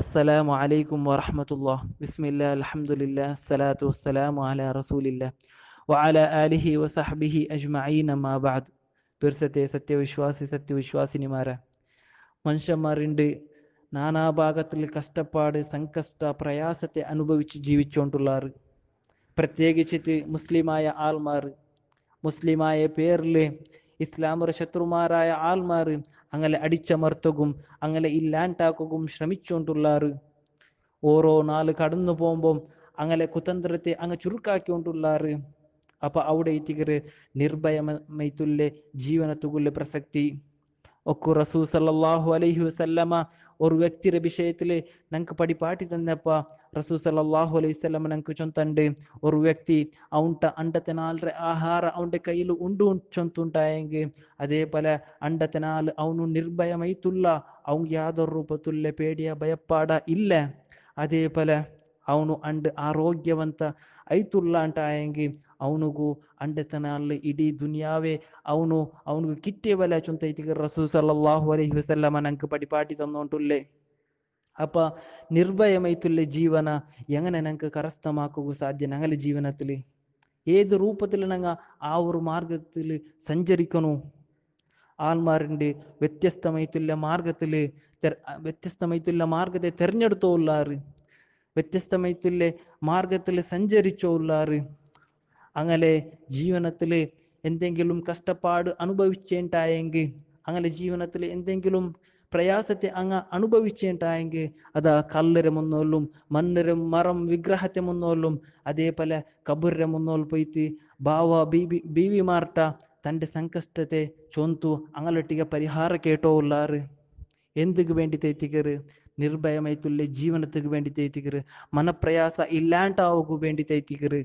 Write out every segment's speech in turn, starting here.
السلام عليكم ورحمة الله بسم الله الحمد لله الصلاة والسلام على رسول الله وعلى آله وصحبه أجمعين ما بعد സത്യവിശ്വാസി സത്യവിശ്വാസിനിമാരെ മനുഷ്യന്മാരുണ്ട് നാനാഭാഗത്തിൽ കഷ്ടപ്പാട് സങ്കഷ്ട പ്രയാസത്തെ അനുഭവിച്ച് ജീവിച്ചുകൊണ്ടുള്ളവർ പ്രത്യേകിച്ചിട്ട് മുസ്ലിമായ ആൾമാർ മുസ്ലിമായ പേരിൽ ഇസ്ലാമർ ശത്രുമാരായ ആൾമാർ അങ്ങനെ അടിച്ചമർത്തുകും അങ്ങനെ ഇല്ലാണ്ടാക്കുകയും ശ്രമിച്ചുകൊണ്ടുള്ളാറ് ഓരോ നാല് കടന്നു പോകുമ്പോൾ അങ്ങനെ കുതന്ത്രത്തെ അങ്ങ് ചുരുക്കാക്കിക്കൊണ്ടുള്ളാറ് അപ്പൊ അവിടെ എത്തിക്കറ് നിർഭയമൈത്തുല്യ ജീവനത്തുകുല്ലെ പ്രസക്തി ಒಕ್ಕು ರಸೂ ಸಲಲ್ಲಾಹು ಅಲೈಸಲ್ಲಮ್ಮ ಒಂದು ವ್ಯಕ್ತಿರ ವಿಷಯದಲ್ಲಿ ನಂಗೆ ಪಡಿ ಪಾಟಿ ತಂದಪ್ಪ ರಸೂ ಸಲಲ್ಲಾಹು ಅಲಹಲ್ಲಮ್ಮ ನನಗೆ ಚೊಂತಂಡು ಒರು ವ್ಯಕ್ತಿ ಅವಂಟ ಅಂಡತೆ ನಾಲರ ಆಹಾರ ಅವನ ಕೈಲು ಉಂಡು ಚಂತು ಉಂಟಾಯಂಗೆ ಅದೇ ಪಲ ಅಂಡತೆನಾಳು ಅವನು ನಿರ್ಭಯ ಅಯ್ತುಲ್ಲ ಅವನ್ಗೆ ಯಾವ್ದೋ ತುಲ್ಲೆ ಪೇಡಿಯ ಭಯಪಾಡ ಇಲ್ಲ ಅದೇ ಪಲ ಅವನು ಅಂಡ ಆರೋಗ್ಯವಂತ ಐತುಲ್ಲ ಅಂಟಾಯಂಗಿ ಅವನಿಗೂ ಅಂಡೆತನ ಅಲ್ಲ ಇಡೀ ದುನಿಯಾವೇ ಅವನು ಅವನಿಗೆ ಕಿಟ್ಟೆ ಬಲ ಚುಂತೈತಿಗೆ ರಸೂ ಸಲ್ಲಾಹು ಅಲೈಹಿ ವಸಲ್ಲಮ ನಂಗೆ ಪಡಿಪಾಟಿ ತಂದೊಂಟುಲ್ಲೇ അപ്പ നിർഭയമായിട്ടുള്ള ജീവന എങ്ങനെ ഞങ്ങൾക്ക് കരസ്ഥമാക്കുക സാധ്യ ഞങ്ങളുടെ ജീവനത്തിൽ ഏത് രൂപത്തിൽ ഞങ്ങൾ ആ ഒരു മാർഗത്തിൽ സഞ്ചരിക്കണു ആത്മാറിൻ്റെ വ്യത്യസ്തമായിട്ടുള്ള മാർഗത്തിൽ വ്യത്യസ്തമായിട്ടുള്ള മാർഗത്തെ തിരഞ്ഞെടുത്തോ ഉള്ളാറ് വ്യത്യസ്തമായിട്ടുള്ള മാർഗത്തിൽ സഞ്ചരിച്ചോ ഉള്ളാറ് അങ്ങനെ ജീവനത്തിൽ എന്തെങ്കിലും കഷ്ടപ്പാട് അനുഭവിച്ചേണ്ടായെങ്കിൽ അങ്ങനെ ജീവനത്തിൽ എന്തെങ്കിലും പ്രയാസത്തെ അങ്ങ് അനുഭവിച്ചേണ്ടായെങ്കിൽ അത് കല്ലര മുന്നോലും മണ്ണരം മരം വിഗ്രഹത്തെ മുന്നോലും അതേപോലെ കബുര മുന്നോൽ പോയിട്ട് ബാവ ബീബി ബീവിമാർട്ട തൻ്റെ സങ്കഷ്ടത്തെ ചൊന്തു അങ്ങലൊട്ടിക പരിഹാര കേട്ടോ ഉള്ളാറ് എന്തുക്ക് വേണ്ടി തേറ്റിക്കറ് നിർഭയമായിട്ടുള്ള ಜೀವನಕ್ಕೆ വേണ്ടി ತೈತಿಕರು മനപ്രയാസ ഇല്ലാണ്ടാവുക വേണ്ടി ತೈತಿಕರು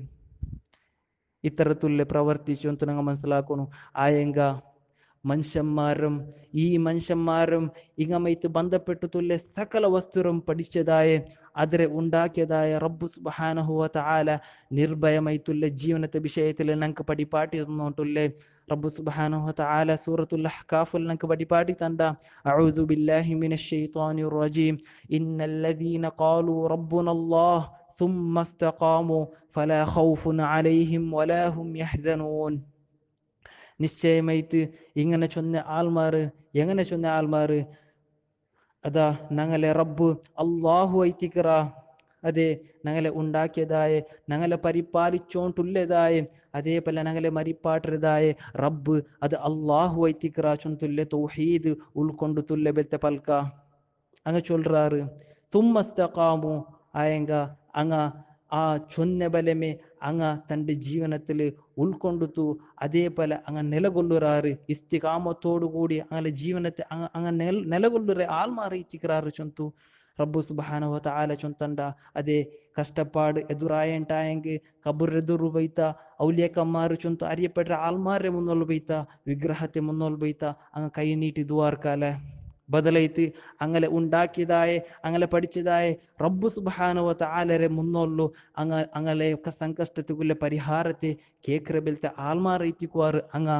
ഇത്തരത്തിൽ പ്രവർത്തിച്ചു എന്ന് ഞങ്ങൾ മനസ്സിലാക്കുന്നു ആയെങ്ക മനുഷ്യന്മാരും ഈ മനുഷ്യന്മാരും ഇങ്ങമയത്ത് ബന്ധപ്പെട്ടു തുല്യ സകല വസ്തുരും പഠിച്ചതായ അതിരെ ഉണ്ടാക്കിയതായ റബ്ബു സുബാനഹുവത്ത ആല തുല്യ ജീവനത്തെ വിഷയത്തിൽ ഞങ്ങൾക്ക് പടിപ്പാട്ടിരുന്നോട്ടുള്ളേ റബ്ബു സുബാനഹുവത്ത ആല സൂറത്തുൽ ഞങ്ങൾക്ക് പടിപ്പാട്ടി തണ്ട ബില്ലാഹി മിനശ് റജീം ഇന്നല്ലദീന ഖാലു റബ്ബുനല്ലാഹ് ثم استقاموا فلا خوف عليهم ولا هم يحزنون നിശ്ചയമായിട്ട് ഇങ്ങനെ ചൊന്ന ആൾമാർ എങ്ങനെ ചൊന്ന ആൾമാർ അതാ ഞങ്ങളെ റബ്ബ് അള്ളാഹു ഐറ്റിക്കറ അതെ ഞങ്ങളെ ഉണ്ടാക്കിയതായ ഞങ്ങളെ പരിപാലിച്ചോണ്ടുള്ളതായ അതേപോലെ ഞങ്ങളെ മരിപ്പാട്ടരുതായ റബ്ബ് അത് അള്ളാഹു ഐറ്റിക്കറ ചൊന്തുല്ലെ തോഹീദ് ഉൾക്കൊണ്ട് തുല്യ ബെൽത്തെ പൽക്ക അങ്ങ് ചൊല്ലാറ് തുമ്മസ്തകാമു ആയങ്ക അങ്ങ് ആ ಚೊನ್ನೆ ಬಲೆ ಮೇ ಅಂಗ ತಂಡ ഉൾക്കൊണ്ടുത്തു അതേപോലെ അങ്ങ് നിലകൊള്ളുറാറ് കൂടി അങ്ങനെ ജീവനത്തെ അങ്ങ് അങ്ങ് നെൽ നിലകൊള്ളുറെ ആത്മാറിയിച്ചിക്കാറ് ചൊന്തു റബ്ബു സുബാനോ താല ചൊന്തണ്ട അതേ കഷ്ടപ്പാട് എതുറായണ്ടായെങ്കിൽ കബുറെതുറു പൈത്ത ഔലിയക്കന്മാർ ചൊന്തു അറിയപ്പെട്ട ആൽമാരെ മുന്നോൾ പൈത്ത വിഗ്രഹത്തെ മുന്നോൾ പൈത്ത അങ്ങ് കൈ നീട്ടി ദുവാർക്കാലേ ബദലൈത്ത് അങ്ങനെ ഉണ്ടാക്കിയതായ അങ്ങനെ പഠിച്ചതായ റബ്ബു സുബാനുവ ആലരെ മുന്നോള്ളു അങ്ങ അങ്ങനെ ഒക്കെ സംകഷ്ടത്തിക്കുള്ള പരിഹാരത്തെ കേക്രബിലത്തെ എത്തിക്കുവാറ് അങ്ങ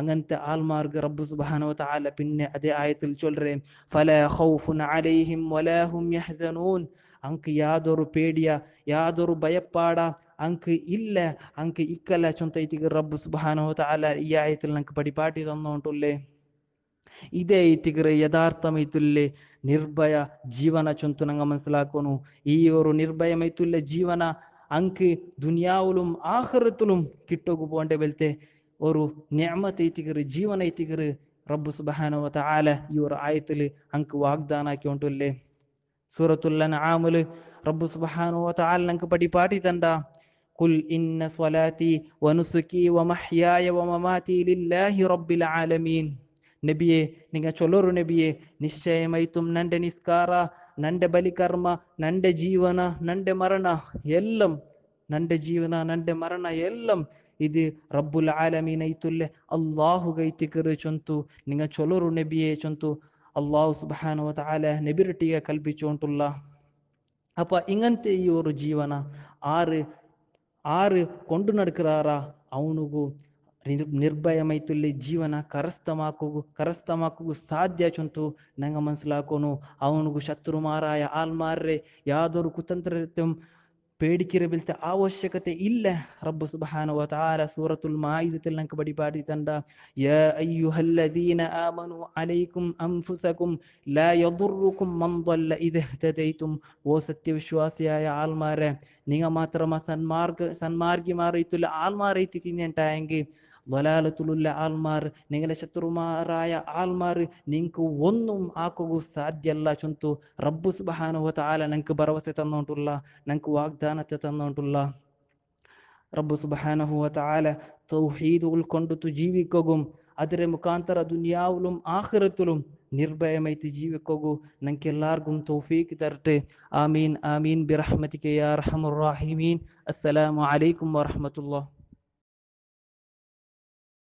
അങ്ങനത്തെ ആൽമാർക്ക് റബ്ബു സുബാനോ ആല പിന്നെ അതേ ആയത്തിൽ ചൊല്ലേ ഫല ഹൗഫുൻ അലൈഹിം വലാഹും യഹ്സനൂൻ ಅಂಕ್ ಯಾದೊರು ಪೇಡಿಯ ಯಾದೊರು ಭಯಪಾಡ ಅಂಕ್ ಇಲ್ಲ ಅಂಕ್ ಇಕ್ಕಲ್ಲ ಚೊಂತೈತಿಗೆ ರಬ್ಬು ಸುಬಾನೋ ತಾಲ ಈ ಇದೇ ಇತಿಗ್ರೆ ಯಥಾರ್ಥ ಮೈತುಲ್ಲೆ ನಿರ್ಭಯ ಜೀವನ ಚೊಂತು ನಂಗ ಮನಸ್ಸಲಾಕೋನು ഈയൊരു നിർഭയമൈത്തുള്ള ജീവന അങ്ക് ദുനിയാവിലും ആഹൃത്തിലും കിട്ടോക്ക് പോകേണ്ട വെൽത്തെ ഒരു ഞാമത്ത് എത്തിക്കറ് ജീവന എത്തിക്കറ് റബ്ബു സുബാനോത്ത ആല ഈ ഒരു ആയത്തിൽ അങ്ക് വാഗ്ദാനാക്കിയോണ്ടല്ലേ സൂറത്തുല്ല ആമല് റബ്ബു സുബാനോത്ത ആല അങ്ക് പടി പാടി തണ്ട قل إن صلاتي ونسكي ومحياي ومماتي لله رب العالمين நெபியே நீங்க சொல்லೋರು நெபியே நிச்சயமைத்தும் நண்ட நிஸ்கார நண்ட ಬಲಿಕರ್ಮ நண்ட ಜೀವನ நண்ட ಮರಣ எல்லாம் நண்ட ಜೀವನ நண்ட மரண எல்லாம் ಇದು ರಬ್ಬುಲ್ ಆಲಮೀನ್ ಐತುಲ್ಲೆ ಅಲ್ಲಾಹು ಗೈತಿಕರು ಚೊಂತು ನಿಂಗ ಚೊಲೋರು ನೆಬಿಯೇ ಚೊಂತು ಅಲ್ಲಾಹು ಸುಬಹಾನವ ತಾಲ ನೆಬಿರಿಟಿಗೆ ಕಲ್ಪಿಚೋಂಟುಲ್ಲ ಅಪ್ಪ ಇಂಗಂತೆ ಈ ಅವರು ಜೀವನ ಆರು ಆರು ಕೊಂಡು ನಡ್ಕರಾರ ಅವನಿಗೂ ನಿರ್ಭಯ ಮೈತುಲ್ಲಿ കരസ്ഥമാക്കു കരസ്ഥമാക്കു ಕರಸ್ಥಮಾಕುಗು നങ്ങ ಚುಂತು ನಂಗ ಮನ್ಸಲಾಕೋನು ಅವನಿಗೂ ആൽമാരെ യാതൊരു ಆಲ್ಮಾರ್ರೆ ಯಾವ್ದಾದ್ರು ആവശ്യകത ഇല്ല റബ്ബ് സുബ്ഹാനഹു വതആല സൂറത്തുൽ മാഇദത്തിൽ നമുക്ക് പടിപാടി തണ്ട യ അയ്യുഹല്ലദീന ആമനു അലൈക്കും അൻഫുസകും ലാ യദുർറുകും മൻ ദല്ല ഇദ്ഹതദൈതും ഓ സത്യവിശ്വാസിയായ ആൾമാരെ നിങ്ങ മാത്രമാ സന്മാർഗ സന്മാർഗി മാറിയിട്ടുള്ള ആൾമാരെ തിന്നേണ്ടായെങ്കിൽ ദ്വലാലത്തുള്ള ആൾമാർ നിങ്ങളെ ശത്രുമാരായ ആൾമാർ നിങ്ങൾക്ക് ഒന്നും ആക്കുക സാധ്യല്ല ചുന്തു റബ്ബു സുബഹാനുവ താല ഞങ്ങൾക്ക് ഭരവസെ തന്നോണ്ടുള്ള ഞങ്ങൾക്ക് വാഗ്ദാനത്തെ തന്നോണ്ടുള്ള റബ്ബു സുബഹാനുഹുവ താല തൗഹീദ് ഉൾക്കൊണ്ടിട്ട് ജീവിക്കുകയും ಅದರ ಮುಖಾಂತರ ದುನಿಯಾವಲುಂ ಆಖಿರತ್ತುಲುಂ ನಿರ್ಭಯಮೈತಿ ಜೀವಕ್ಕೋಗು ನಂಗೆ ಎಲ್ಲಾರ್ಗೂ ತೌಫೀಕ್ ತರಟೆ ആമീൻ ಆಮೀನ್ ಬಿರಹ್ಮತಿಕೆ ಯಾ ರಹಮುರ್ ರಾಹಿಮೀನ್ ಅಸ್ಸಲಾಮು ಅಲೈಕುಂ